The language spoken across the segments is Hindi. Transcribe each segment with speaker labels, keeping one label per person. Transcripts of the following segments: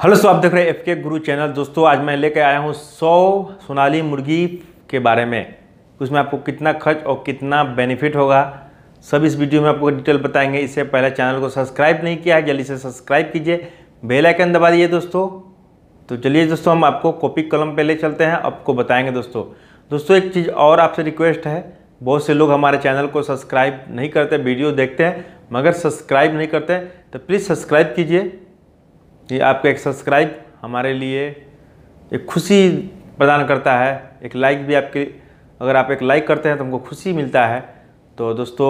Speaker 1: हेलो दोस्तों आप देख रहे हैं एफ के गुरु चैनल दोस्तों आज मैं लेकर आया हूँ सौ सोनाली मुर्गी के बारे में उसमें आपको कितना खर्च और कितना बेनिफिट होगा सब इस वीडियो में आपको डिटेल बताएंगे इससे पहले चैनल को सब्सक्राइब नहीं किया है जल्दी से सब्सक्राइब कीजिए बेल आइकन दबा दिए दोस्तों तो चलिए दोस्तों हम आपको कॉपी कलम पे ले चलते हैं आपको बताएंगे दोस्तों दोस्तों एक चीज़ और आपसे रिक्वेस्ट है बहुत से लोग हमारे चैनल को सब्सक्राइब नहीं करते वीडियो देखते हैं मगर सब्सक्राइब नहीं करते तो प्लीज़ सब्सक्राइब कीजिए ये आपका एक सब्सक्राइब हमारे लिए एक खुशी प्रदान करता है एक लाइक भी आपके अगर आप एक लाइक करते हैं तो हमको खुशी मिलता है तो दोस्तों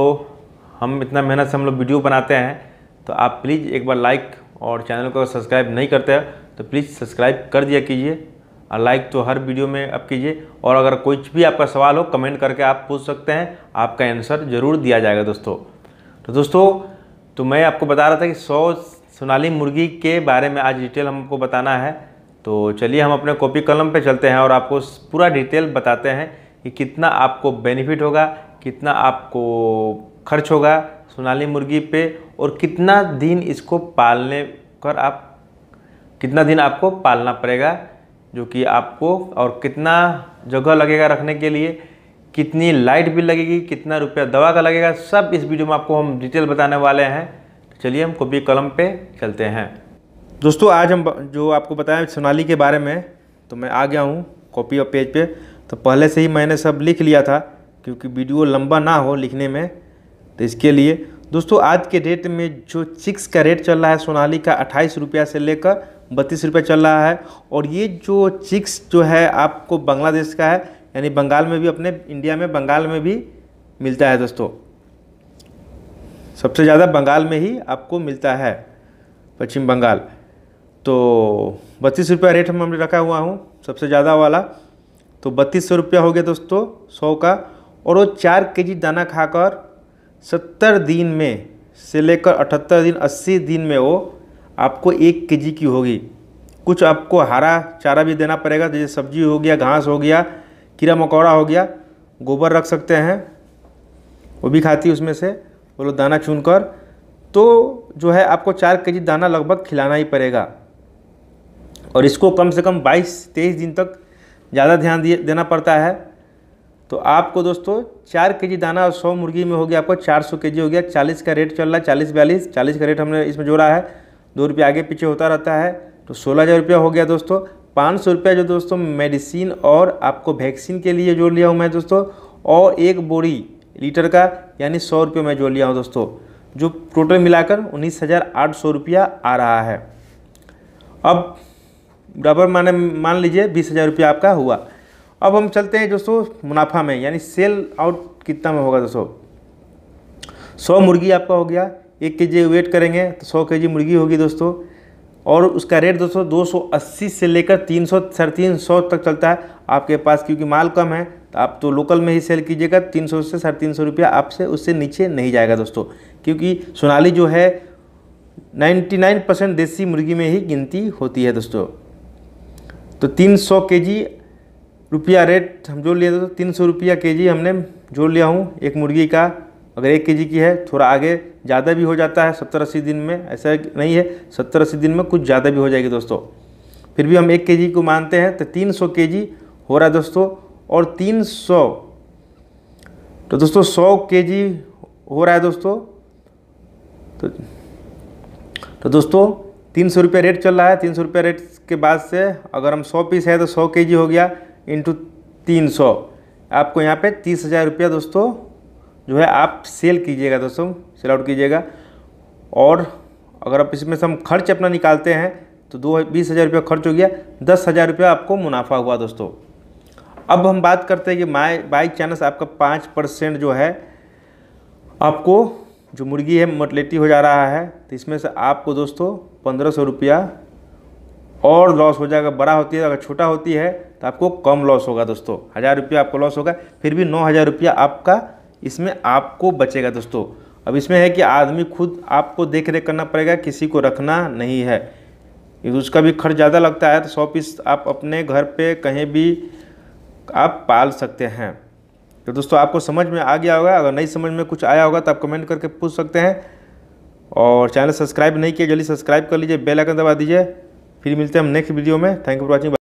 Speaker 1: हम इतना मेहनत से हम लोग वीडियो बनाते हैं तो आप प्लीज़ एक बार लाइक और चैनल को सब्सक्राइब नहीं करते हैं तो प्लीज़ सब्सक्राइब कर दिया कीजिए और लाइक तो हर वीडियो में आप कीजिए और अगर कोई भी आपका सवाल हो कमेंट करके आप पूछ सकते हैं आपका आंसर ज़रूर दिया जाएगा दोस्तों तो दोस्तों तो मैं आपको बता रहा था कि सौ सोनाली मुर्गी के बारे में आज डिटेल हमको बताना है तो चलिए हम अपने कॉपी कलम पे चलते हैं और आपको पूरा डिटेल बताते हैं कि कितना आपको बेनिफिट होगा कितना आपको खर्च होगा सोनाली मुर्गी पे और कितना दिन इसको पालने कर आप कितना दिन आपको पालना पड़ेगा जो कि आपको और कितना जगह लगेगा रखने के लिए कितनी लाइट बिल लगेगी कितना रुपया दवा का लगेगा सब इस वीडियो में आपको हम डिटेल बताने वाले हैं चलिए हम कॉपी कलम पे चलते हैं दोस्तों आज हम जो आपको बताएं सोनाली के बारे में तो मैं आ गया हूँ कॉपी और पेज पे तो पहले से ही मैंने सब लिख लिया था क्योंकि वीडियो लंबा ना हो लिखने में तो इसके लिए दोस्तों आज के डेट में जो चिक्स का रेट चल रहा है सोनाली का अट्ठाईस रुपया से लेकर बत्तीस रुपये चल रहा है और ये जो चिक्स जो है आपको बांग्लादेश का है यानी बंगाल में भी अपने इंडिया में बंगाल में भी मिलता है दोस्तों सबसे ज़्यादा बंगाल में ही आपको मिलता है पश्चिम बंगाल तो बत्तीस रुपया रेट हम हमने रखा हुआ हूँ सबसे ज़्यादा वाला तो बत्तीस सौ रुपया हो गया दोस्तों सौ का और वो चार के जी दाना खाकर सत्तर दिन में से लेकर अठहत्तर दिन अस्सी दिन में वो आपको एक के जी की होगी कुछ आपको हरा चारा भी देना पड़ेगा जैसे सब्जी हो गया घास हो गया कीड़ा मकोड़ा हो गया गोबर रख सकते हैं वो भी खाती उसमें से बोलो दाना चुन कर तो जो है आपको चार के जी दाना लगभग खिलाना ही पड़ेगा और इसको कम से कम 22 तेईस दिन तक ज़्यादा ध्यान दिए देना पड़ता है तो आपको दोस्तों चार के जी दाना और सौ मुर्गी में हो गया आपको चार सौ के जी हो गया चालीस का रेट चल रहा है चालीस बयालीस चालीस का रेट हमने इसमें जोड़ा है दो रुपये आगे पीछे होता रहता है तो सोलह हज़ार रुपया हो गया दोस्तों पाँच सौ रुपया जो दोस्तों मेडिसिन और आपको वैक्सीन के लिए जोड़ लिया हूँ मैं दोस्तों और एक बोरी लीटर का यानी सौ रुपये मैं जो लिया हूँ दोस्तों जो टोटल मिलाकर उन्नीस हज़ार आठ सौ रुपया आ रहा है अब बराबर माने मान लीजिए बीस हज़ार रुपया आपका हुआ अब हम चलते हैं दोस्तों मुनाफा में यानी सेल आउट कितना में होगा दोस्तों सौ मुर्गी आपका हो गया एक के जी वेट करेंगे तो सौ के जी मुर्गी होगी दोस्तों और उसका रेट दोस्तों 280 से लेकर तीन सौ साढ़े तीन तक चलता है आपके पास क्योंकि माल कम है तो आप तो लोकल में ही सेल कीजिएगा 300 से साढ़े तीन रुपया आपसे उससे नीचे नहीं जाएगा दोस्तों क्योंकि सोनाली जो है 99 परसेंट देसी मुर्गी में ही गिनती होती है दोस्तों तो 300 जी रुपया रेट हम जोड़ लिए दोस्तों तीन सौ रुपया के जी हमने जोड़ लिया हूँ एक मुर्गी का अगर एक के की है थोड़ा आगे ज़्यादा भी हो जाता है सत्तर अस्सी दिन में ऐसा नहीं है सत्तर अस्सी दिन में कुछ ज़्यादा भी हो जाएगी दोस्तों फिर भी हम एक के को मानते हैं तो तीन सौ के हो रहा है दोस्तों और तीन सौ तो दोस्तों सौ के हो रहा है दोस्तों तो तो दोस्तों तीन सौ रुपया रेट चल रहा है तीन सौ रुपये रेट के बाद से अगर हम सौ पीस है तो सौ के हो गया इंटू तीन सौ आपको यहाँ पे तीस हज़ार रुपया दोस्तों जो है आप सेल कीजिएगा दोस्तों सेल आउट कीजिएगा और अगर आप इसमें से हम खर्च अपना निकालते हैं तो दो बीस हज़ार रुपया खर्च हो गया दस हज़ार रुपया आपको मुनाफा हुआ दोस्तों अब हम बात करते हैं कि माई बाई चांस आपका पाँच परसेंट जो है आपको जो मुर्गी है मोटलेटी हो जा रहा है तो इसमें से आपको दोस्तों पंद्रह सौ रुपया और लॉस हो जाएगा बड़ा होती है अगर छोटा होती है तो आपको कम लॉस होगा दोस्तों हज़ार रुपया आपको लॉस होगा फिर भी नौ हज़ार रुपया आपका इसमें आपको बचेगा दोस्तों अब इसमें है कि आदमी खुद आपको देख रेख करना पड़ेगा किसी को रखना नहीं है तो उसका भी खर्च ज़्यादा लगता है तो सौ पीस आप अपने घर पे कहीं भी आप पाल सकते हैं तो दोस्तों आपको समझ में आ गया होगा अगर नहीं समझ में कुछ आया होगा तो आप कमेंट करके पूछ सकते हैं और चैनल सब्सक्राइब नहीं किया जल्दी सब्सक्राइब कर लीजिए बेल आइकन दबा दीजिए फिर मिलते हैं हम नेक्स्ट वीडियो में थैंक यू फॉर वॉचिंग